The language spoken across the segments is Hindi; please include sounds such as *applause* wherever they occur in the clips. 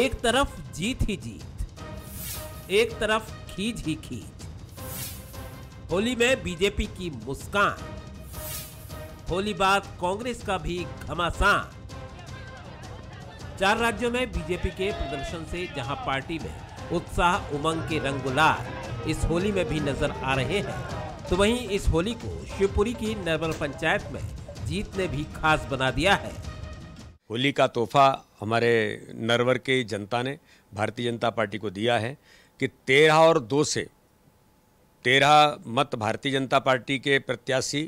एक तरफ जीत ही जीत एक तरफ खींच ही खींच होली में बीजेपी की मुस्कान होली बाद कांग्रेस का भी घमासान चार राज्यों में बीजेपी के प्रदर्शन से जहां पार्टी में उत्साह उमंग के रंग गुलाल इस होली में भी नजर आ रहे हैं तो वहीं इस होली को शिवपुरी की नर्मल पंचायत में जीत ने भी खास बना दिया है होली का तोहफा हमारे नरवर के जनता ने भारतीय जनता पार्टी को दिया है कि तेरह और दो से तेरह मत भारतीय जनता पार्टी के प्रत्याशी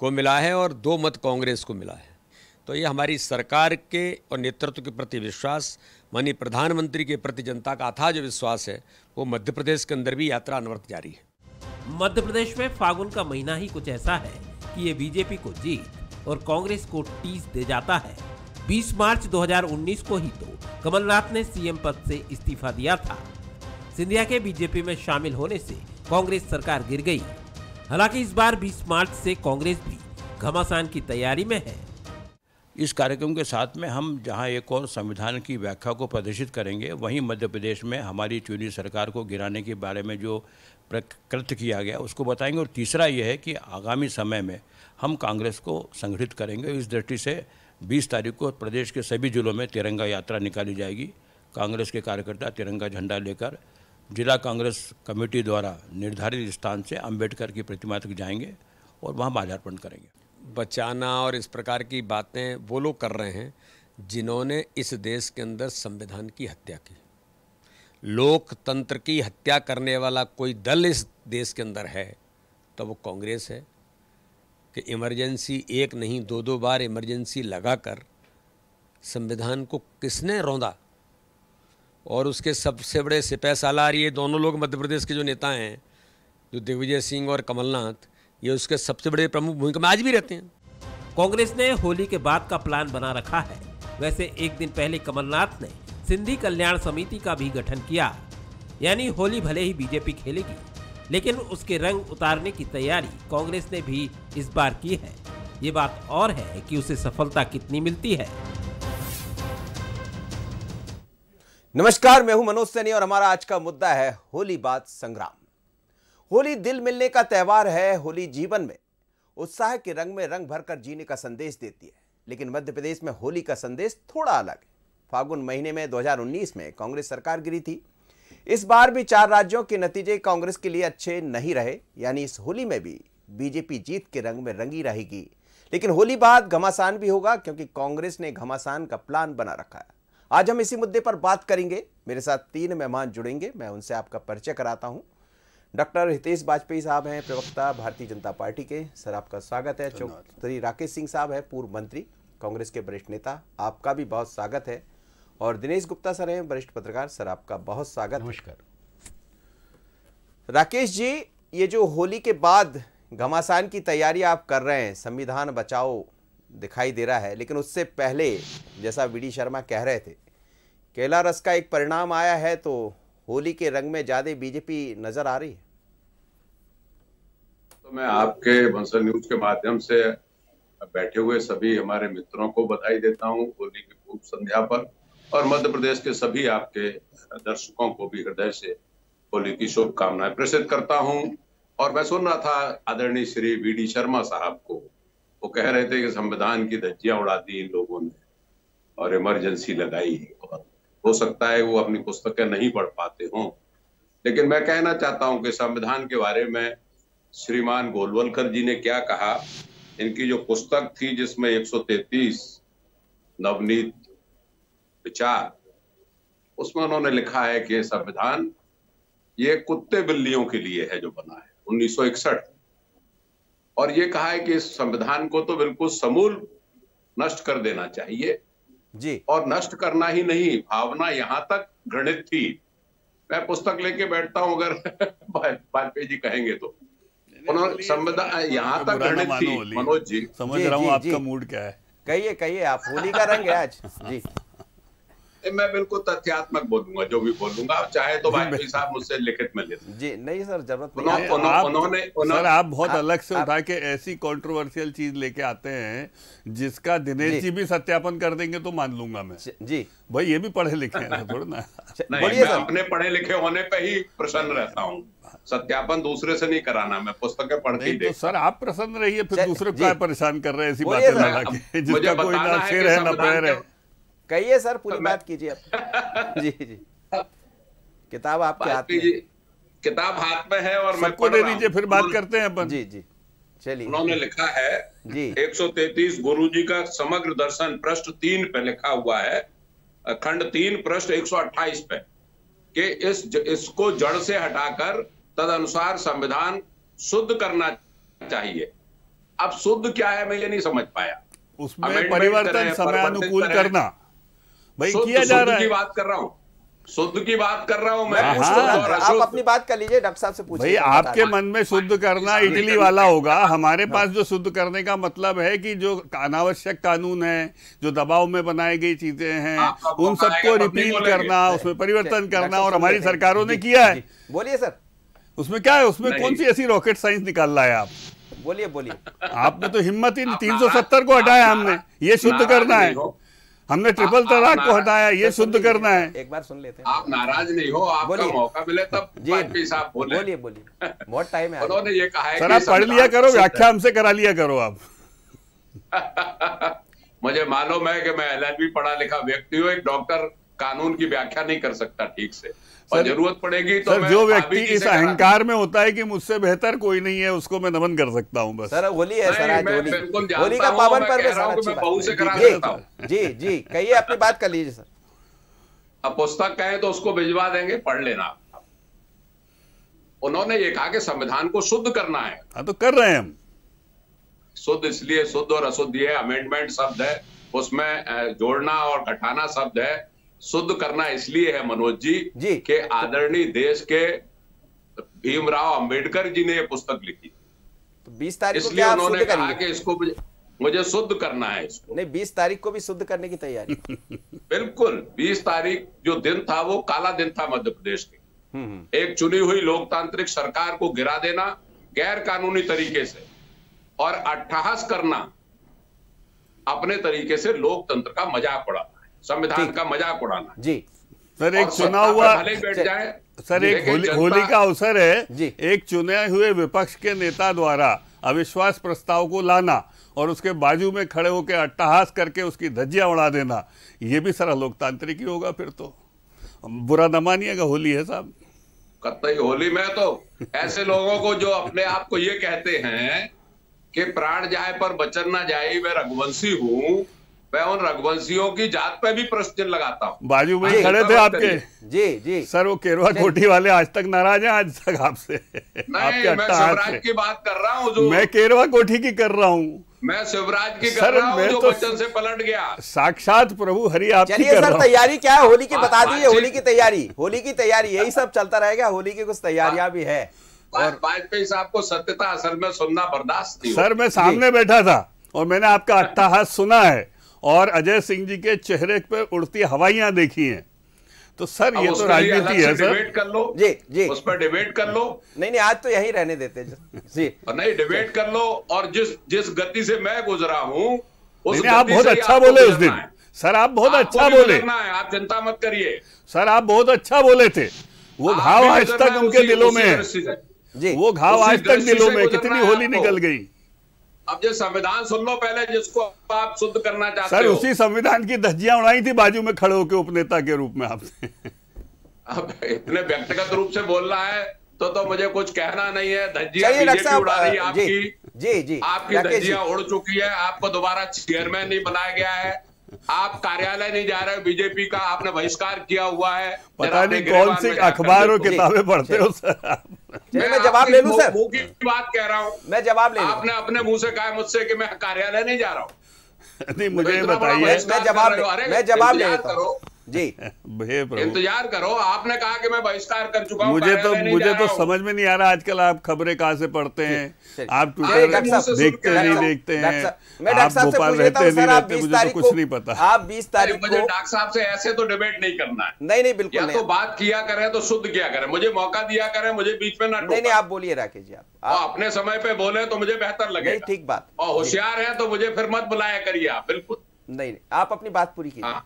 को मिला है और दो मत कांग्रेस को मिला है तो ये हमारी सरकार के और नेतृत्व के प्रति विश्वास माननीय प्रधानमंत्री के प्रति जनता का अथाह जो विश्वास है वो मध्य प्रदेश के अंदर भी यात्रा अनवरत जारी है मध्य प्रदेश में फागुन का महीना ही कुछ ऐसा है कि ये बीजेपी को जीत और कांग्रेस को टीस दे जाता है 20 मार्च 2019 को ही तो कमलनाथ ने सीएम पद से इस्तीफा दिया था सिंधिया के बीजेपी में शामिल होने से कांग्रेस सरकार गिर गई हालांकि इस बार 20 मार्च से कांग्रेस भी घमासान की तैयारी में है इस कार्यक्रम के साथ में हम जहां एक और संविधान की व्याख्या को प्रदर्शित करेंगे वहीं मध्य प्रदेश में हमारी चुनी सरकार को गिराने के बारे में जो प्रकृत किया गया उसको बताएंगे और तीसरा यह है कि आगामी समय में हम कांग्रेस को संगठित करेंगे इस दृष्टि से 20 तारीख को प्रदेश के सभी जिलों में तिरंगा यात्रा निकाली जाएगी कांग्रेस के कार्यकर्ता तिरंगा झंडा लेकर जिला कांग्रेस कमेटी द्वारा निर्धारित स्थान से अम्बेडकर की प्रतिमा तक जाएंगे और वहाँ माल्यार्पण करेंगे बचाना और इस प्रकार की बातें वो लोग कर रहे हैं जिन्होंने इस देश के अंदर संविधान की हत्या की लोकतंत्र की हत्या करने वाला कोई दल इस देश के अंदर है तो वो कांग्रेस है कि इमरजेंसी एक नहीं दो दो बार इमरजेंसी लगाकर संविधान को किसने रौंदा और उसके सबसे बड़े सिपह सालार ये दोनों लोग मध्य प्रदेश के जो नेता हैं जो दिग्विजय सिंह और कमलनाथ ये उसके सबसे बड़े प्रमुख भूमिका में आज भी रहते हैं कांग्रेस ने होली के बाद का प्लान बना रखा है वैसे एक दिन पहले कमलनाथ ने सिंधी कल्याण समिति का भी गठन किया यानी होली भले ही बीजेपी खेलेगी लेकिन उसके रंग उतारने की तैयारी कांग्रेस ने भी इस बार की है ये बात और है कि उसे सफलता कितनी मिलती है नमस्कार मैं हूं मनोज सैनी और हमारा आज का मुद्दा है होली बात संग्राम होली दिल मिलने का त्यौहार है होली जीवन में उत्साह के रंग में रंग भरकर जीने का संदेश देती है लेकिन मध्य प्रदेश में होली का संदेश थोड़ा अलग है फागुन महीने में 2019 में कांग्रेस सरकार गिरी थी इस बार भी चार राज्यों के नतीजे कांग्रेस के लिए अच्छे नहीं रहे यानी इस होली में भी बीजेपी जीत के रंग में रंगी रहेगी लेकिन होली बाद घमासान भी होगा क्योंकि कांग्रेस ने घमासान का प्लान बना रखा है आज हम इसी मुद्दे पर बात करेंगे मेरे साथ तीन मेहमान जुड़ेंगे मैं उनसे आपका परिचय कराता हूं डॉक्टर हितेश वाजपेयी साहब हैं प्रवक्ता भारतीय जनता पार्टी के सर आपका स्वागत है चौधरी राकेश सिंह साहब है पूर्व मंत्री कांग्रेस के वरिष्ठ नेता आपका भी बहुत स्वागत है और दिनेश गुप्ता सर हैं वरिष्ठ पत्रकार सर आपका बहुत स्वागत नमस्कार राकेश जी ये जो होली के बाद घमासान की तैयारी आप कर रहे हैं संविधान बचाओ दिखाई दे रहा है लेकिन उससे पहले जैसा वी शर्मा कह रहे थे केला रस का एक परिणाम आया है तो होली के रंग में ज्यादा बीजेपी नजर आ रही है तो मैं आपके बंसल न्यूज के माध्यम से बैठे हुए सभी हमारे मित्रों को बधाई देता हूँ होली की पूर्व संध्या पर और मध्य प्रदेश के सभी आपके दर्शकों को भी हृदय से होली की शुभकामनाएं प्रेषित करता हूं और मैं सुन रहा था आदरणीय श्री वी डी शर्मा साहब को वो कह रहे थे कि संविधान की धज्जियां उड़ा दी इन लोगों ने और इमरजेंसी लगाई और हो सकता है वो अपनी पुस्तकें नहीं पढ़ पाते हों लेकिन मैं कहना चाहता हूं कि संविधान के बारे में श्रीमान गोलवलकर जी ने क्या कहा इनकी जो पुस्तक थी जिसमें 133 नवनीत विचार उसमें उन्होंने लिखा है कि संविधान ये कुत्ते बिल्लियों के लिए है जो बना है 1961 और ये कहा है कि इस संविधान को तो बिल्कुल समूल नष्ट कर देना चाहिए जी और नष्ट करना ही नहीं भावना यहां तक घृणित थी मैं पुस्तक लेके बैठता हूं अगर *laughs* वाजपेयी जी कहेंगे तो उन्होंने संविधान यहाँ तक घृणित थी मनोज जी समझ रहा हूँ आपका मूड क्या है कहिए कहिए आप होली का रंग है आज *laughs* हाँ। जी मैं बिल्कुल तथ्यात्मक बोलूंगा जो भी बोलूंगा चाहे तो भाई *laughs* साहब मुझसे लिखित में लिखे जी नहीं सर जरूरत उन्होंने सर आप बहुत अलग से उठा के ऐसी कॉन्ट्रोवर्सियल चीज लेके आते हैं जिसका दिनेश जी, भी सत्यापन कर देंगे तो मान लूंगा मैं जी भाई ये भी पढ़े लिखे हैं थोड़ा ना *laughs* नहीं मैं अपने पढ़े लिखे होने पे ही प्रसन्न रहता हूँ सत्यापन दूसरे से नहीं कराना मैं पुस्तकें पढ़ती तो सर आप प्रसन्न रहिए फिर दूसरे को परेशान कर रहे हैं ऐसी बातें लगा के *laughs* जिसका कोई ना शेर है ना पैर है कहिए सर पूरी बात कीजिए आप *laughs* जी जी किताब आपके हाथ में किताब हाथ में है और सबको दे दीजिए फिर बात करते हैं अपन जी जी चलिए उन्होंने लिखा है जी 133 गुरुजी का समग्र दर्शन पृष्ठ तीन पे लिखा हुआ है खंड तीन पृष्ठ 128 पे कि इस इसको जड़ से हटाकर तद अनुसार संविधान शुद्ध करना चाहिए अब शुद्ध क्या है मैं ये नहीं समझ पाया उसमें परिवर्तन समय अनुकूल करना भाई तो- किया तो जा रहा है बात कर रहा हूँ शुद्ध की बात कर रहा हूँ मैं हाँ, हाँ। आप अपनी बात कर लीजिए डॉक्टर साहब से पूछिए भाई आपके मन में शुद्ध करना इटली वाला होगा हमारे हाँ। पास जो शुद्ध करने का मतलब है कि जो अनावश्यक कानून है जो दबाव में बनाई गई चीजें हैं उन सबको रिपील करना उसमें परिवर्तन करना और हमारी सरकारों ने किया है बोलिए सर उसमें क्या है उसमें कौन सी ऐसी रॉकेट साइंस निकाल रहा है आप बोलिए बोलिए आपने तो हिम्मत ही तीन को हटाया हमने ये शुद्ध करना है हमने ट्रिपल तलाक को हटाया ये शुद्ध करना है एक बार सुन लेते हैं आप नाराज नहीं हो आपको मौका मिले तब वाजपेयी *laughs* साहब बोले बोलिए बोलिए बहुत टाइम है उन्होंने ये कहा है सर आप पढ़ लिया करो व्याख्या हमसे करा लिया करो आप *laughs* मुझे मालूम है कि मैं एल पढ़ा लिखा व्यक्ति हूँ एक डॉक्टर कानून की व्याख्या नहीं कर सकता ठीक से और जरूरत पड़ेगी तो सर, जो व्यक्ति इस अहंकार में होता है कि मुझसे बेहतर कोई नहीं है उसको मैं नमन कर सकता हूँ बस सर होली है सर आज होली होली का पावन पर्व जी जी कहिए अपनी बात कर लीजिए सर अब पुस्तक कहे तो उसको भिजवा देंगे पढ़ लेना उन्होंने ये कहा कि संविधान को शुद्ध करना है हाँ तो कर रहे हैं हम शुद्ध इसलिए शुद्ध और अशुद्ध ये अमेंडमेंट शब्द है उसमें जोड़ना और घटाना शब्द है शुद्ध करना इसलिए है मनोज जी, जी। के आदरणीय देश के भीमराव अंबेडकर जी ने यह पुस्तक लिखी तो तारीख इसलिए उन्होंने कहा कि इसको मुझे शुद्ध करना है इसको नहीं बीस तारीख को भी शुद्ध करने की तैयारी *laughs* बिल्कुल बीस तारीख जो दिन था वो काला दिन था मध्य प्रदेश के हम्म, हम्म। एक चुनी हुई लोकतांत्रिक सरकार को गिरा देना गैर कानूनी तरीके से और अट्ठाहस करना अपने तरीके से लोकतंत्र का मजाक उड़ाना संविधान का मजाक उड़ाना जी सर एक चुना हुआ सर एक होली का अवसर है एक चुने हुए विपक्ष के नेता द्वारा अविश्वास प्रस्ताव को लाना और उसके बाजू में खड़े होकर अट्टहास करके उसकी धज्जियां उड़ा देना ये भी सारा लोकतांत्रिक ही होगा फिर तो बुरा न मानिएगा होली है साहब कतई होली में तो ऐसे लोगों को जो अपने आप को ये कहते हैं कि प्राण जाए पर बचन ना जाए मैं रघुवंशी हूं मैं उन रघुवंशियों की जात पे भी प्रश्न लगाता हूँ बाजू भाई हाँ, खड़े थे आपके जी जी सर वो केरवा कोठी वाले आज तक नाराज हैं आज तक आपसे आपके मैं की बात कर रहा हूँ जो मैं केरवा कोठी की कर रहा हूँ मैं शिवराज की कर रहा हूं, जो तो बच्चन से पलट गया साक्षात प्रभु हरि आप चलिए सर तैयारी क्या है होली की हाँ, बता दीजिए होली की तैयारी होली की तैयारी यही सब चलता रहेगा होली की कुछ तैयारियां हाँ। भी है और वाजपेयी साहब को सत्यता असल में सुनना बर्दाश्त सर मैं सामने बैठा था और मैंने आपका अट्टाहास सुना है और अजय सिंह जी के चेहरे पे उड़ती हवाइयां देखी हैं तो सर ये तो राजनीति है सर डिबेट कर लो जी जी उस पर डिबेट कर लो नहीं नहीं आज तो यही रहने देते जी नहीं डिबेट कर लो और जिस जिस गति से मैं गुजरा हूँ उसने आप बहुत अच्छा बोले उस दिन सर आप बहुत अच्छा बोले आप चिंता मत करिए सर आप बहुत अच्छा बोले थे वो घाव आज तक उनके दिलों में है वो घाव आज तक दिलों में कितनी होली निकल गई अब जो संविधान सुन लो पहले जिसको आप शुद्ध करना चाहते सर, हो उसी संविधान की धज्जियां उड़ाई थी बाजू में खड़े होकर उपनेता के रूप में आपने अब इतने व्यक्तिगत रूप से बोलना है तो तो मुझे कुछ कहना नहीं है धज्जियां बीजेपी उड़ा रही है आपकी जी जी आपकी धज्जियां उड़ चुकी है आपको दोबारा चेयरमैन नहीं बनाया गया है आप कार्यालय नहीं जा रहे हो बीजेपी का आपने बहिष्कार किया हुआ है पता नहीं कौन सी अखबारों किताबें पढ़ते हो सर आप मैं जवाब ले लूं सर मुंह की बात कह रहा हूं मैं जवाब ले आपने अपने मुंह से कहा मुझसे कि मैं कार्यालय नहीं जा रहा हूं *laughs* नहीं मुझे बताइए मैं जवाब मैं जवाब ले लेता हूं जी *laughs* भे प्रभु इंतजार करो आपने कहा कि मैं बहिष्कार कर चुका हूं मुझे तो मुझे तो समझ में नहीं आ रहा आजकल आप खबरें कहां से पढ़ते हैं आप ट्विटर देखते नहीं देखते हैं आप भोपाल रहते नहीं रहते मुझे तो कुछ नहीं पता आप 20 तारीख मुझे डॉक्टर साहब से ऐसे तो डिबेट नहीं करना है नहीं नहीं बिल्कुल नहीं तो बात किया करें तो शुद्ध किया करें मुझे मौका दिया करें मुझे बीच में ना नहीं नहीं आप बोलिए राकेश जी आप अपने समय पे बोले तो मुझे बेहतर लगे ठीक बात और होशियार है तो मुझे फिर मत बुलाया करिए आप बिल्कुल नहीं आप अपनी बात पूरी कीजिए हाँ।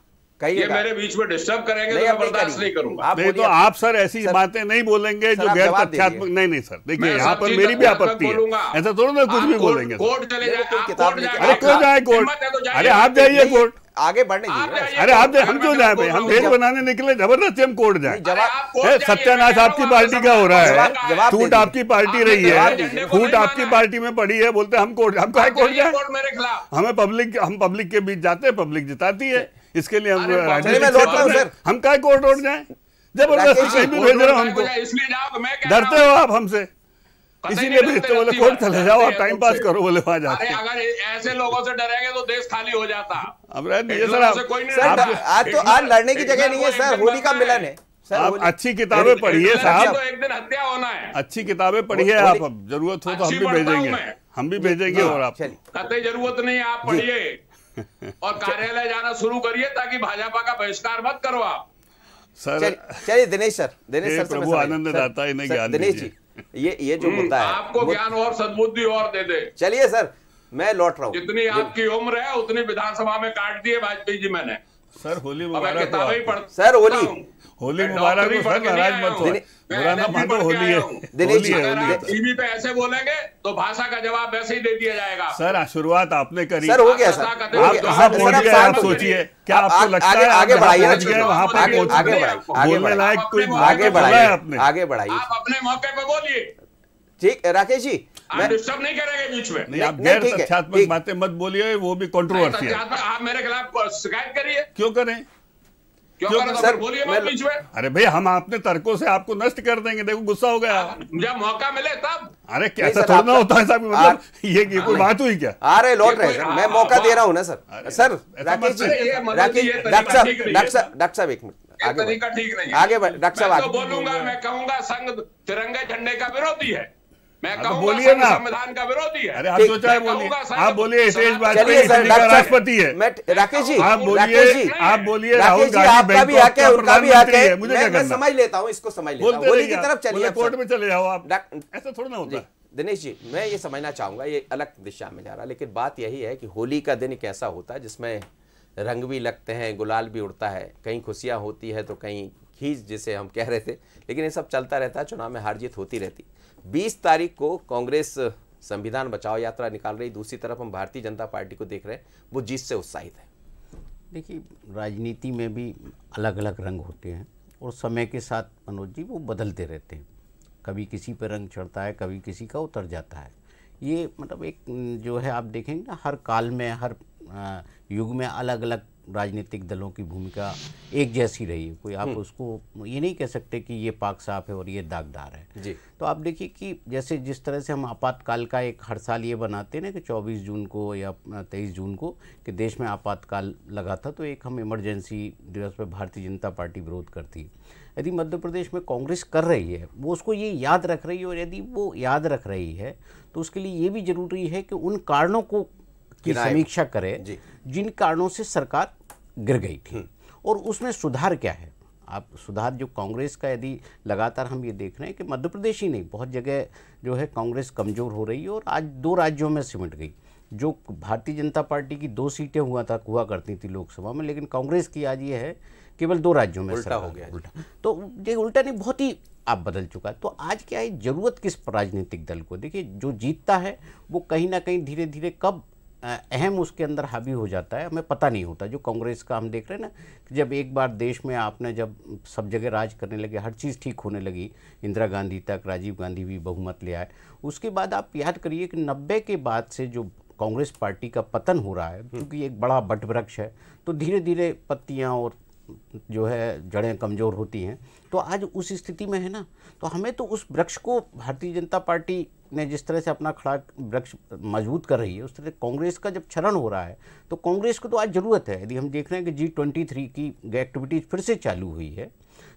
ये मेरे बीच में डिस्टर्ब करेंगे नहीं, तो बर्दाश्त नहीं करूंगा आप नहीं तो आप सर ऐसी बातें नहीं बोलेंगे जो गैर तथ्यात्मक नहीं नहीं सर देखिए यहाँ पर मेरी भी आपत्ति है ऐसा थोड़ा ना कुछ भी बोलेंगे तो अरे क्यों जाए तो कोर्ट अरे आप जाइए कोर्ट आगे बढ़ने दीजिए अरे आप हम क्यों जाए भाई हम देश बनाने निकले जबरदस्ती हम कोर्ट जाए जवाब सत्यानाश आपकी पार्टी का हो रहा है फूट आपकी पार्टी रही है फूट आपकी पार्टी में पड़ी है बोलते हम कोर्ट हम कोर्ट जाए हमें पब्लिक हम पब्लिक के बीच जाते हैं पब्लिक जिताती है इसके लिए हम हम क्या कोर्ट रोड जाए जबरदस्ती भेज रहे हमको डरते हो आप हमसे इसीलिए तो भेजते बोले कोर्ट चले जाओ और टाइम पास करो बोले वहां जाते अगर ऐसे लोगों से डरेंगे तो देश खाली हो जाता अब नहीं सर आज तो आज लड़ने की जगह नहीं है सर होली का मिलन है आप अच्छी किताबें पढ़िए साहब तो एक दिन हत्या होना है अच्छी किताबें पढ़िए आप जरूरत हो तो हम भी भेजेंगे हम भी भेजेंगे और आप जरूरत नहीं आप पढ़िए और अच्छा। कार्यालय जाना शुरू करिए ताकि भाजपा का बहिष्कार मत करो आप सर चलिए दिनेश सर दिनेश सर प्रभु आनंद दाता इन्हें ज्ञान दिनेश जी ये ये जो हम्म। मुद्दा है आपको ज्ञान और सदबुद्धि और दे दे चलिए सर मैं लौट रहा हूँ जितनी आपकी उम्र है उतनी विधानसभा में काट दिए वाजपेयी जी मैंने सर होली सर होली होली मुबारक हो सर नाराज मत हो बुरा मानो होली है होली है होली टीवी पे ऐसे बोलेंगे तो भाषा का जवाब वैसे ही दे दिया जाएगा सर हाँ, शुरुआत आपने करी सर हो गया सर हाँ, आप कहाँ पहुंच गए आप सोचिए क्या आपको लगता है आगे बढ़ाइए गए वहाँ पर गए बोलने लायक कोई आगे तो बढ़ाया आपने आगे बढ़ाइए आप अपने मौके पे बोलिए ठीक राकेश जी मैं डिस्टर्ब नहीं करेंगे बीच में नहीं, आप गैर तथ्यात्मक बातें मत बोलिए वो भी कंट्रोवर्सी है आप मेरे खिलाफ शिकायत करिए क्यों करें क्यों सर बोलिए अरे भाई हम अपने तर्कों से आपको नष्ट कर देंगे देखो गुस्सा हो गया जब मौका मिले तब अरे कैसा थोड़ा होता है साहब मतलब ये कोई बात हुई क्या आ रहे लौट रहे सर मैं हाँ, मौका हाँ। दे रहा हूँ ना सर सर राकेश मतलब जी मतलब तो राकेश डॉक्टर साहब डॉक्टर साहब एक मिनट आगे ठीक नहीं आगे डॉक्टर साहब तो बोलूंगा मैं कहूंगा संघ तिरंगे झंडे का विरोधी है मैं हाँ, तो बोलिए ना संविधान का विरोधी है अरे आप बोलिए राष्ट्रपति है राकेश जी आप बोलिए आप बोलिए राहुल गांधी आपका भी तो उनका भी मुझे क्या करना समझ लेता हूँ इसको समझ लेता बोली की तरफ चलिए कोर्ट में चले जाओ आप ऐसा थोड़ा ना होता दिनेश जी मैं ये समझना चाहूंगा ये अलग दिशा में जा रहा लेकिन बात यही है कि होली का दिन कैसा होता है जिसमें रंग भी लगते हैं गुलाल भी उड़ता है कहीं खुशियाँ होती है तो कहीं खींच जिसे हम कह रहे थे लेकिन ये सब चलता रहता है चुनाव में हार जीत होती रहती है बीस तारीख को कांग्रेस संविधान बचाओ यात्रा निकाल रही दूसरी तरफ हम भारतीय जनता पार्टी को देख रहे हैं वो जीत से उत्साहित है देखिए राजनीति में भी अलग अलग रंग होते हैं और समय के साथ मनोज जी वो बदलते रहते हैं कभी किसी पर रंग चढ़ता है कभी किसी का उतर जाता है ये मतलब एक जो है आप देखेंगे ना हर काल में हर युग में अलग अलग राजनीतिक दलों की भूमिका एक जैसी रही है कोई आप हम्म। उसको ये नहीं कह सकते कि ये पाक साफ है और ये दागदार है जी तो आप देखिए कि जैसे जिस तरह से हम आपातकाल का एक हर साल ये बनाते हैं ना कि 24 जून को या 23 जून को कि देश में आपातकाल लगा था तो एक हम इमरजेंसी दिवस पर भारतीय जनता पार्टी विरोध करती है यदि मध्य प्रदेश में कांग्रेस कर रही है वो उसको ये याद रख रही है और यदि वो याद रख रही है तो उसके लिए ये भी ज़रूरी है कि उन कारणों को की समीक्षा करें जिन कारणों से सरकार गिर गई थी हम्म। और उसमें सुधार क्या है आप सुधार जो कांग्रेस का यदि लगातार हम ये देख रहे हैं कि मध्य प्रदेश ही नहीं बहुत जगह जो है कांग्रेस कमज़ोर हो रही है और आज दो राज्यों में सिमट गई जो भारतीय जनता पार्टी की दो सीटें हुआ था हुआ करती थी लोकसभा में लेकिन कांग्रेस की आज ये है केवल दो राज्यों में उल्टा हो गया उल्टा तो ये उल्टा नहीं बहुत ही आप बदल चुका तो आज क्या है ज़रूरत किस राजनीतिक दल को देखिए जो जीतता है वो कहीं ना कहीं धीरे धीरे कब अहम उसके अंदर हावी हो जाता है हमें पता नहीं होता जो कांग्रेस का हम देख रहे हैं ना जब एक बार देश में आपने जब सब जगह राज करने लगे हर चीज़ ठीक होने लगी इंदिरा गांधी तक राजीव गांधी भी बहुमत ले आए उसके बाद आप याद करिए कि नब्बे के बाद से जो कांग्रेस पार्टी का पतन हो रहा है क्योंकि एक बड़ा वृक्ष है तो धीरे धीरे पत्तियाँ और जो है जड़ें कमज़ोर होती हैं तो आज उस स्थिति में है ना तो हमें तो उस वृक्ष को भारतीय जनता पार्टी ने जिस तरह से अपना खड़ा वृक्ष मजबूत कर रही है उस तरह कांग्रेस का जब क्षरण हो रहा है तो कांग्रेस को तो आज ज़रूरत है यदि हम देख रहे हैं कि जी ट्वेंटी थ्री की एक्टिविटीज़ फिर से चालू हुई है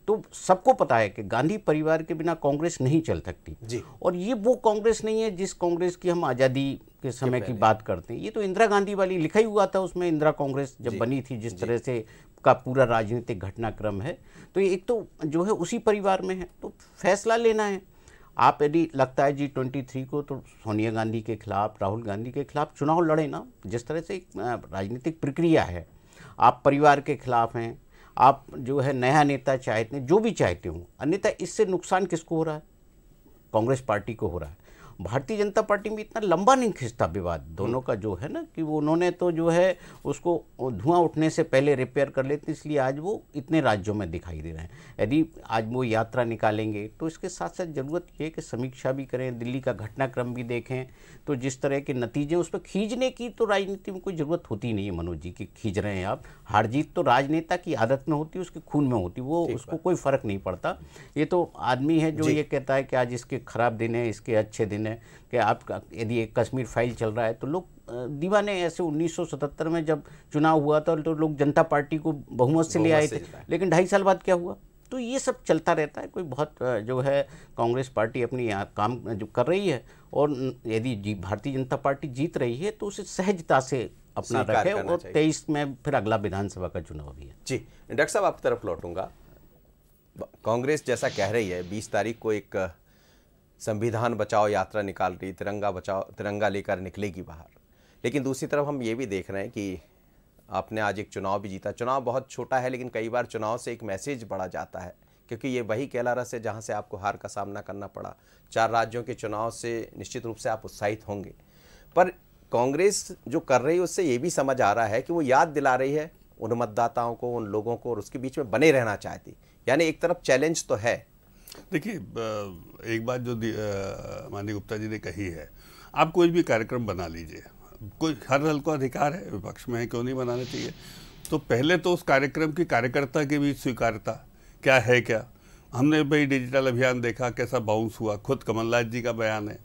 तो सबको पता है कि गांधी परिवार के बिना कांग्रेस नहीं चल सकती जी। और ये वो कांग्रेस नहीं है जिस कांग्रेस की हम आज़ादी के समय की बात करते हैं ये तो इंदिरा गांधी वाली लिखा ही हुआ था उसमें इंदिरा कांग्रेस जब बनी थी जिस तरह से का पूरा राजनीतिक घटनाक्रम है तो एक तो जो है उसी परिवार में है तो फैसला लेना है आप यदि लगता है जी ट्वेंटी थ्री को तो सोनिया गांधी के खिलाफ राहुल गांधी के खिलाफ चुनाव लड़े ना जिस तरह से एक राजनीतिक प्रक्रिया है आप परिवार के खिलाफ हैं आप जो है नया नेता चाहते हैं जो भी चाहते हो अन्यथा इससे नुकसान किसको हो रहा है कांग्रेस पार्टी को हो रहा है भारतीय जनता पार्टी में इतना लंबा नहीं खींचता विवाद दोनों का जो है ना कि वो उन्होंने तो जो है उसको धुआं उठने से पहले रिपेयर कर लेते इसलिए आज वो इतने राज्यों में दिखाई दे रहे हैं यदि आज वो यात्रा निकालेंगे तो इसके साथ साथ ज़रूरत ये है कि समीक्षा भी करें दिल्ली का घटनाक्रम भी देखें तो जिस तरह के नतीजे उस पर खींचने की तो राजनीति में कोई ज़रूरत होती नहीं है मनोज जी की खींच रहे हैं आप हार जीत तो राजनेता की आदत में होती है उसके खून में होती वो उसको कोई फ़र्क नहीं पड़ता ये तो आदमी है जो ये कहता है कि आज इसके खराब दिन है इसके अच्छे दिन डिसीजन है कि आपका यदि एक कश्मीर फाइल चल रहा है तो लोग दीवाने ऐसे 1977 में जब चुनाव हुआ था तो लोग जनता पार्टी को बहुमत से ले आए थे लेकिन ढाई साल बाद क्या हुआ तो ये सब चलता रहता है कोई बहुत जो है कांग्रेस पार्टी अपनी यहाँ काम जो कर रही है और यदि भारतीय जनता पार्टी जीत रही है तो उसे सहजता से अपना रखे और तेईस में फिर अगला विधानसभा का चुनाव भी है जी डॉक्टर साहब आपकी तरफ लौटूंगा कांग्रेस जैसा कह रही है बीस तारीख को एक संविधान बचाओ यात्रा निकाल रही तिरंगा बचाओ तिरंगा लेकर निकलेगी बाहर लेकिन दूसरी तरफ हम ये भी देख रहे हैं कि आपने आज एक चुनाव भी जीता चुनाव बहुत छोटा है लेकिन कई बार चुनाव से एक मैसेज बढ़ा जाता है क्योंकि ये वही कैलारस है जहाँ से आपको हार का सामना करना पड़ा चार राज्यों के चुनाव से निश्चित रूप से आप उत्साहित होंगे पर कांग्रेस जो कर रही है उससे ये भी समझ आ रहा है कि वो याद दिला रही है उन मतदाताओं को उन लोगों को और उसके बीच में बने रहना चाहती यानी एक तरफ चैलेंज तो है देखिए एक बात जो माननीय गुप्ता जी ने कही है आप कोई भी कार्यक्रम बना लीजिए कोई हर दल को अधिकार है विपक्ष में है क्यों नहीं बनाना चाहिए तो पहले तो उस कार्यक्रम की कार्यकर्ता के बीच स्वीकारता क्या है क्या हमने भाई डिजिटल अभियान देखा कैसा बाउंस हुआ खुद कमलनाथ जी का बयान है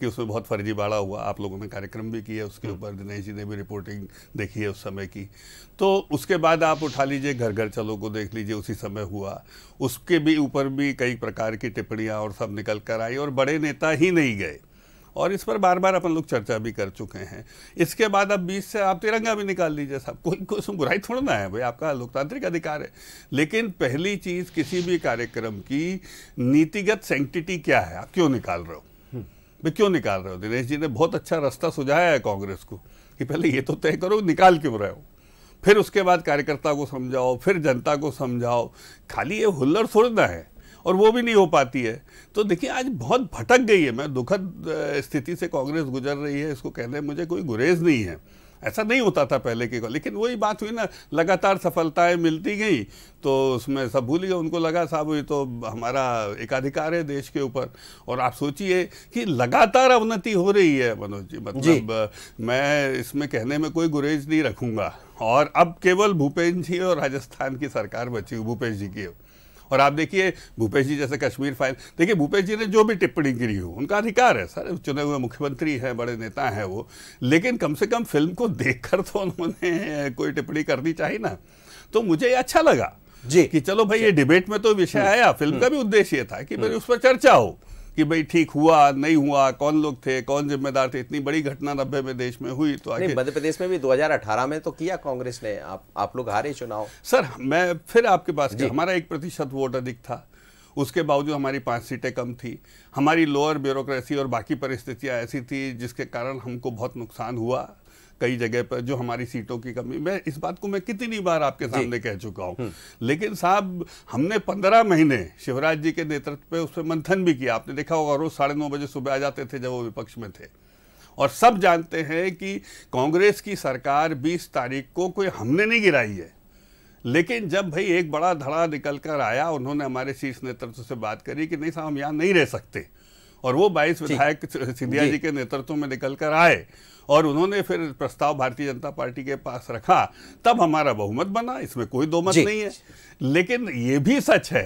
कि उसमें बहुत फर्जीवाड़ा हुआ आप लोगों ने कार्यक्रम भी किया उसके हम्म। ऊपर दिनेश जी ने भी रिपोर्टिंग देखी है उस समय की तो उसके बाद आप उठा लीजिए घर घर चलो को देख लीजिए उसी समय हुआ उसके भी ऊपर भी कई प्रकार की टिप्पणियाँ और सब निकल कर आई और बड़े नेता ही नहीं गए और इस पर बार बार अपन लोग चर्चा भी कर चुके हैं इसके बाद अब बीच से आप तिरंगा भी निकाल लीजिए साहब कोई कोई उसमें बुराई थोड़ा ना है भाई आपका लोकतांत्रिक अधिकार है लेकिन पहली चीज़ किसी भी कार्यक्रम की नीतिगत सेंटिटी क्या है आप क्यों निकाल रहे हो वे क्यों निकाल रहे हो दिनेश जी ने बहुत अच्छा रास्ता सुझाया है कांग्रेस को कि पहले ये तो तय करो निकाल क्यों रहे हो फिर उसके बाद कार्यकर्ता को समझाओ फिर जनता को समझाओ खाली ये हुल्लड़ थोड़ना है और वो भी नहीं हो पाती है तो देखिए आज बहुत भटक गई है मैं दुखद स्थिति से कांग्रेस गुजर रही है इसको कहने मुझे कोई गुरेज नहीं है ऐसा नहीं होता था पहले के लेकिन वही बात हुई ना लगातार सफलताएं मिलती गई तो उसमें सब भूल गए उनको लगा साहब ये तो हमारा एकाधिकार है देश के ऊपर और आप सोचिए कि लगातार अवनति हो रही है मनोज जी मतलब जी। मैं इसमें कहने में कोई गुरेज नहीं रखूंगा और अब केवल भूपेश जी और राजस्थान की सरकार बची भूपेश जी की और आप देखिए भूपेश जी जैसे कश्मीर फाइल देखिए भूपेश जी ने जो भी टिप्पणी की हो उनका अधिकार है सर चुने हुए मुख्यमंत्री हैं बड़े नेता हैं वो लेकिन कम से कम फिल्म को देखकर तो उन्होंने कोई टिप्पणी करनी चाहिए ना तो मुझे अच्छा लगा जी कि चलो भाई ये डिबेट में तो विषय हम्म। आया फिल्म हम्म। का भी उद्देश्य था कि मेरी हम्म। उस पर चर्चा हो कि भाई ठीक हुआ नहीं हुआ कौन लोग थे कौन जिम्मेदार थे इतनी बड़ी घटना नब्बे में देश में हुई तो आगे मध्य प्रदेश में भी 2018 में तो किया कांग्रेस ने आप आप लोग हारे चुनाव सर मैं फिर आपके पास हमारा एक प्रतिशत वोट अधिक था उसके बावजूद हमारी पाँच सीटें कम थी हमारी लोअर ब्यूरोक्रेसी और बाकी परिस्थितियाँ ऐसी थी जिसके कारण हमको बहुत नुकसान हुआ कई जगह पर जो हमारी सीटों की कमी मैं इस बात को मैं कितनी बार आपके सामने कह चुका हूँ हम्म। लेकिन साहब हमने पंद्रह महीने शिवराज जी के नेतृत्व पे उस पर मंथन भी किया आपने देखा होगा रोज साढ़े नौ बजे सुबह आ जाते थे जब वो विपक्ष में थे और सब जानते हैं कि कांग्रेस की सरकार 20 तारीख को कोई हमने नहीं गिराई है लेकिन जब भाई एक बड़ा धड़ा निकल कर आया उन्होंने हमारे शीर्ष नेतृत्व से बात करी कि नहीं साहब हम यहाँ नहीं रह सकते और वो बाईस विधायक सिंधिया जी के नेतृत्व में निकल कर आए और उन्होंने फिर प्रस्ताव भारतीय जनता पार्टी के पास रखा तब हमारा बहुमत बना इसमें कोई दो मत नहीं है लेकिन ये भी सच है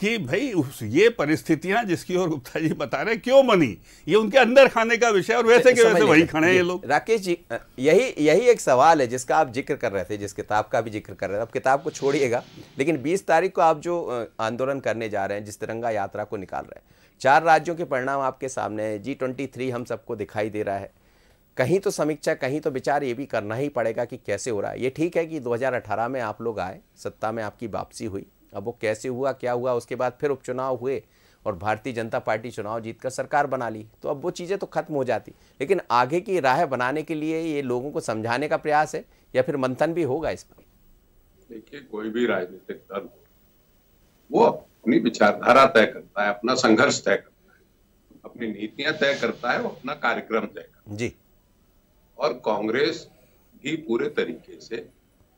कि भाई उस ये परिस्थितियां जिसकी ओर गुप्ता जी बता रहे क्यों मनी ये उनके अंदर खाने का विषय और वैसे के वैसे वही खाने ये लोग राकेश जी यही यही एक सवाल है जिसका आप जिक्र कर रहे थे जिस किताब का भी जिक्र कर रहे थे अब किताब को छोड़िएगा लेकिन 20 तारीख को आप जो आंदोलन करने जा रहे हैं जिस तिरंगा यात्रा को निकाल रहे हैं चार राज्यों के परिणाम आपके सामने हैं जी ट्वेंटी थ्री हम सबको दिखाई दे रहा है कहीं तो समीक्षा कहीं तो विचार ये भी करना ही पड़ेगा कि कैसे हो रहा है ये ठीक है कि 2018 में आप लोग आए सत्ता में आपकी वापसी हुई अब वो कैसे हुआ क्या हुआ उसके बाद फिर उपचुनाव हुए और भारतीय जनता पार्टी चुनाव जीतकर सरकार बना ली तो अब वो चीज़ें तो खत्म हो जाती लेकिन आगे की राह बनाने के लिए ये लोगों को समझाने का प्रयास है या फिर मंथन भी होगा इस पर देखिए कोई भी राजनीतिक दल वो अपनी विचारधारा तय करता है अपना संघर्ष तय करता है अपनी नीतियां तय करता है और अपना कार्यक्रम तय करता है जी और कांग्रेस भी पूरे तरीके से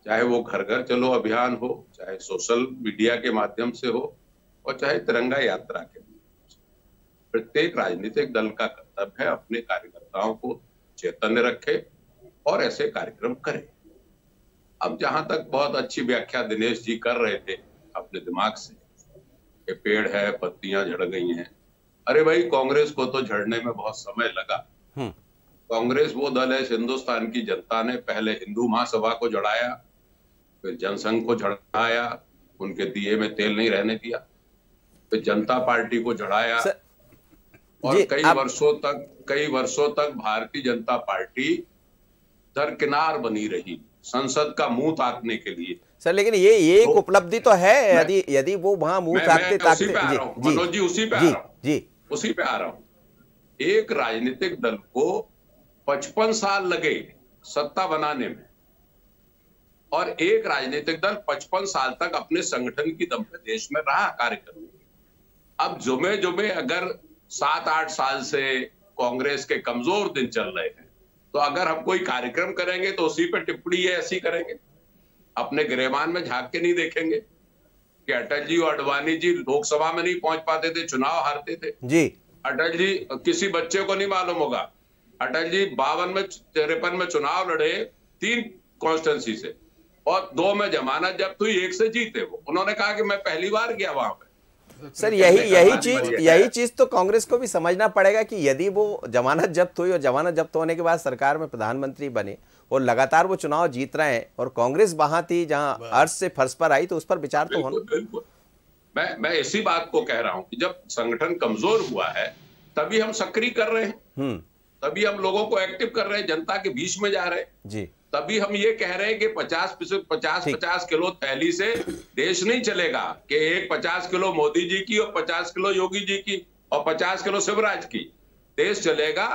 चाहे वो घर घर चलो अभियान हो चाहे सोशल मीडिया के माध्यम से हो और चाहे तिरंगा यात्रा के माध्यम से प्रत्येक राजनीतिक दल का कर्तव्य है अपने कार्यकर्ताओं को चैतन्य रखे और ऐसे कार्यक्रम करें अब जहां तक बहुत अच्छी व्याख्या दिनेश जी कर रहे थे अपने दिमाग से कि पेड़ है पत्तियां झड़ गई हैं अरे भाई कांग्रेस को तो झड़ने में बहुत समय लगा हम्म। कांग्रेस वो दल है हिंदुस्तान की जनता ने पहले हिंदू महासभा को जड़ाया फिर जनसंघ को जड़ाया उनके दिए में तेल नहीं रहने दिया फिर जनता पार्टी को जड़ाया और कई आप... वर्षों तक कई वर्षों तक भारतीय जनता पार्टी दरकिनार बनी रही संसद का मुंह ताकने के लिए सर लेकिन ये ये तो, एक उपलब्धि तो है यदि यदि वो वहां मुंह ताकते ताकते जी, मनोज जी उसी पे जी, आ रहा हूँ जी उसी पे आ रहा हूँ एक राजनीतिक दल को पचपन साल लगे सत्ता बनाने में और एक राजनीतिक दल पचपन साल तक अपने संगठन की दम पे देश में रहा कार्य करने अब जुमे जुमे अगर सात आठ साल से कांग्रेस के कमजोर दिन चल रहे हैं तो अगर हम कोई कार्यक्रम करेंगे तो उसी पर टिप्पणी ऐसी करेंगे अपने गृहमान में झांक के नहीं देखेंगे कि अटल जी और अडवाणी जी लोकसभा में नहीं पहुंच पाते थे चुनाव हारते थे जी अटल जी किसी बच्चे को नहीं मालूम होगा अटल जी बावन में तिरपन में चुनाव लड़े तीन कॉन्स्टिटेंसी से और दो में जमानत जब्त हुई एक से जीते वो उन्होंने कहा कि मैं पहली बार गया वहां पर तो सर यही यही चीज यही चीज तो कांग्रेस को भी समझना पड़ेगा कि यदि वो जमानत जब्त हुई और जमानत जब्त होने के बाद सरकार में प्रधानमंत्री बने और लगातार वो चुनाव जीत रहे हैं और कांग्रेस वहां थी जहां अर्थ से फर्श पर आई तो उस पर विचार तो होना मैं मैं इसी बात को कह रहा हूँ कि जब संगठन कमजोर हुआ है तभी हम सक्रिय कर रहे हैं हम्म। तभी हम लोगों को एक्टिव कर रहे हैं जनता के बीच में जा रहे हैं जी तभी हम ये कह रहे हैं कि 50 पचास पचास किलो थैली से देश नहीं चलेगा कि एक 50 किलो मोदी जी की और 50 किलो योगी जी की और 50 किलो शिवराज की देश चलेगा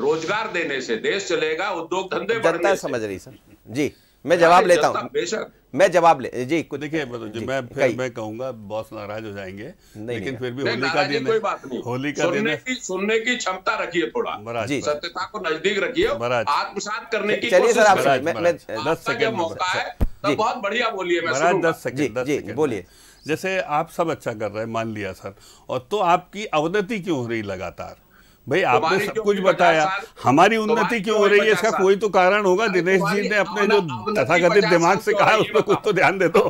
रोजगार देने से देश चलेगा उद्योग धंधे बढ़ने समझ रही सर जी मैं जवाब लेता हूँ मैं जवाब ले जी कुछ देखिए मतलब मैं फिर मैं कहूंगा बॉस नाराज हो जाएंगे नहीं, लेकिन फिर भी होली का दिन कोई बात नहीं होली का सुनने दिन की सुनने की क्षमता रखिए थोड़ा जी सत्यता को नजदीक रखिए आत्मसात करने की चलिए सर आप दस सेकेंड मौका है बहुत बढ़िया बोलिए महाराज दस सेकेंड जी बोलिए जैसे आप सब अच्छा कर रहे हैं मान लिया सर और तो आपकी अवनति क्यों हो रही लगातार भाई आपने सब कुछ बताया हमारी उन्नति क्यों हो रही है इसका कोई तो कारण होगा दिनेश जी ने अपने जो तथाकथित दिमाग से तो कहा उस पर कुछ तो ध्यान दे दो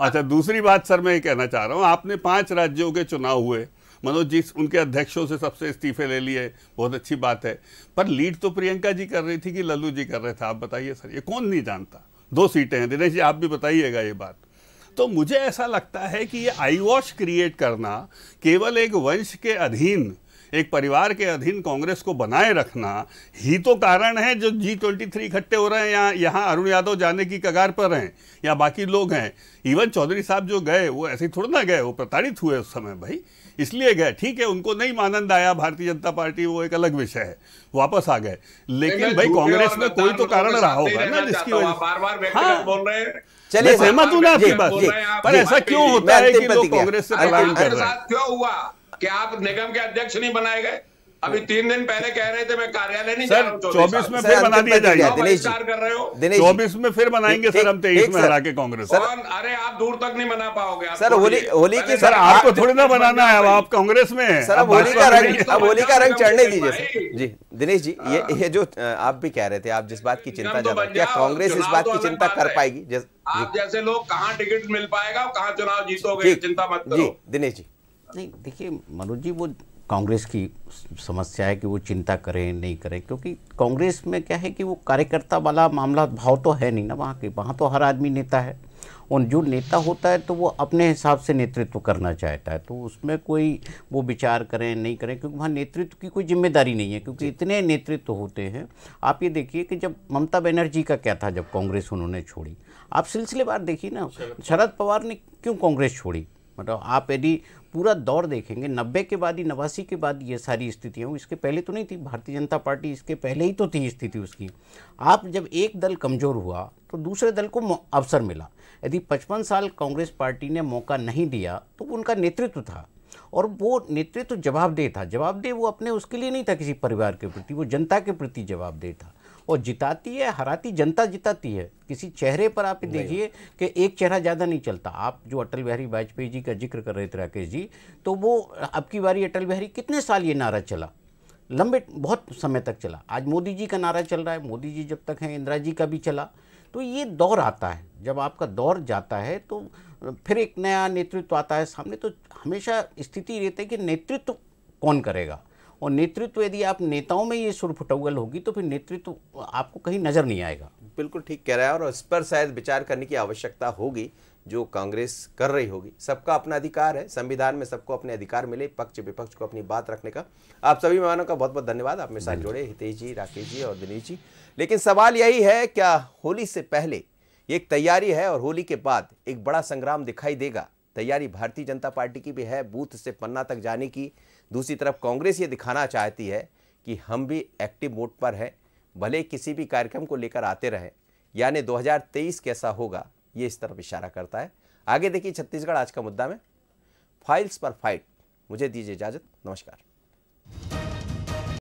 अच्छा दूसरी बात सर मैं ये कहना चाह रहा हूँ आपने पांच राज्यों के चुनाव हुए मनोज जी उनके अध्यक्षों से सबसे इस्तीफे ले लिए बहुत अच्छी बात है पर लीड तो प्रियंका जी कर रही थी कि लल्लू जी कर रहे थे आप बताइए सर ये कौन नहीं जानता दो सीटें हैं दिनेश जी आप भी बताइएगा ये बात तो मुझे ऐसा लगता है कि ये आई वॉश क्रिएट करना केवल एक वंश के अधीन एक परिवार के अधीन कांग्रेस को बनाए रखना ही तो कारण है जो जी ट्वेंटी थ्री इकट्ठे हो रहे हैं यहाँ यहाँ अरुण यादव जाने की कगार पर हैं या बाकी लोग हैं इवन चौधरी साहब जो गए वो ऐसे थोड़ा ना गए वो प्रताड़ित हुए उस समय भाई इसलिए गए ठीक है उनको नहीं मानंद आया भारतीय जनता पार्टी वो एक अलग विषय है वापस आ गए लेकिन भाई कांग्रेस में कोई तो कारण रहा होगा ना जिसकी वजह हाँ बोल रहे हैं चलिए सहमत हूँ ना आपकी बात पर ऐसा क्यों होता है कि लोग कांग्रेस से क्यों हुआ कि आप निगम के अध्यक्ष नहीं बनाए गए अभी तीन दिन पहले कह रहे थे मैं कार्यालय नहीं सर चौबीस में फिर बना दिया जाएगा दिनेश कर रहे हो चौबीस में फिर बनाएंगे सर हम तेईस में हरा के कांग्रेस अरे आप दूर तक नहीं बना पाओगे सर होली होली की सर आपको थोड़ी ना बनाना है आप कांग्रेस में सर अब होली का रंग अब होली का रंग चढ़ने दीजिए सर जी दिनेश जी ये हाँ। ये जो आप भी कह रहे थे आप जिस बात की चिंता तो जब क्या कांग्रेस इस बात तो की चिंता कर पाएगी आप जैसे लोग कहाँ टिकट मिल पाएगा कहाँ चुनाव जीतोगे चिंता मत जी दिनेश जी नहीं देखिए मनोज जी वो कांग्रेस की समस्या है कि वो चिंता करें नहीं करें क्योंकि कांग्रेस में क्या है कि वो कार्यकर्ता वाला मामला भाव तो है नहीं ना वहाँ के वहाँ तो हर आदमी नेता है और जो नेता होता है तो वो अपने हिसाब से नेतृत्व करना चाहता है तो उसमें कोई वो विचार करें नहीं करें क्योंकि वहाँ नेतृत्व की कोई जिम्मेदारी नहीं है क्योंकि इतने नेतृत्व होते हैं आप ये देखिए कि जब ममता बनर्जी का क्या था जब कांग्रेस उन्होंने छोड़ी आप सिलसिलेवार देखिए ना शरद पवार ने क्यों कांग्रेस छोड़ी मतलब आप यदि पूरा दौर देखेंगे नब्बे के बाद ही नवासी के बाद ये सारी स्थितियाँ हुई इसके पहले तो नहीं थी भारतीय जनता पार्टी इसके पहले ही तो थी स्थिति उसकी आप जब एक दल कमज़ोर हुआ तो दूसरे दल को अवसर मिला यदि पचपन साल कांग्रेस पार्टी ने मौका नहीं दिया तो उनका नेतृत्व था और वो नेतृत्व जवाबदेह था जवाबदेह वो अपने उसके लिए नहीं था किसी परिवार के प्रति वो जनता के प्रति जवाबदेह था और जिताती है हराती जनता जिताती है किसी चेहरे पर आप देखिए कि एक चेहरा ज़्यादा नहीं चलता आप जो अटल बिहारी वाजपेयी जी का जिक्र कर रहे थे राकेश जी तो वो अब की बारी अटल बिहारी कितने साल ये नारा चला लंबे बहुत समय तक चला आज मोदी जी का नारा चल रहा है मोदी जी जब तक हैं इंदिरा जी का भी चला तो ये दौर आता है जब आपका दौर जाता है तो फिर एक नया नेतृत्व आता है सामने तो हमेशा स्थिति रहती है कि नेतृत्व कौन करेगा और नेतृत्व यदि आप नेताओं में ये सुरफुटवल होगी तो फिर नेतृत्व आपको कहीं नज़र नहीं आएगा बिल्कुल ठीक कह रहा है और इस पर शायद विचार करने की आवश्यकता होगी जो कांग्रेस कर रही होगी सबका अपना अधिकार है संविधान में सबको अपने अधिकार मिले पक्ष विपक्ष को अपनी बात रखने का आप सभी मेहमानों का बहुत बहुत धन्यवाद आप मेरे साथ जुड़े हितेश जी राकेश जी और दिनेश जी लेकिन सवाल यही है क्या होली से पहले एक तैयारी है और होली के बाद एक बड़ा संग्राम दिखाई देगा तैयारी भारतीय जनता पार्टी की भी है बूथ से पन्ना तक जाने की दूसरी तरफ कांग्रेस ये दिखाना चाहती है कि हम भी एक्टिव मोड पर हैं भले किसी भी कार्यक्रम को लेकर आते रहें यानी 2023 कैसा होगा ये इस तरफ इशारा करता है आगे देखिए छत्तीसगढ़ आज का मुद्दा में फाइल्स पर फाइट मुझे दीजिए इजाज़त नमस्कार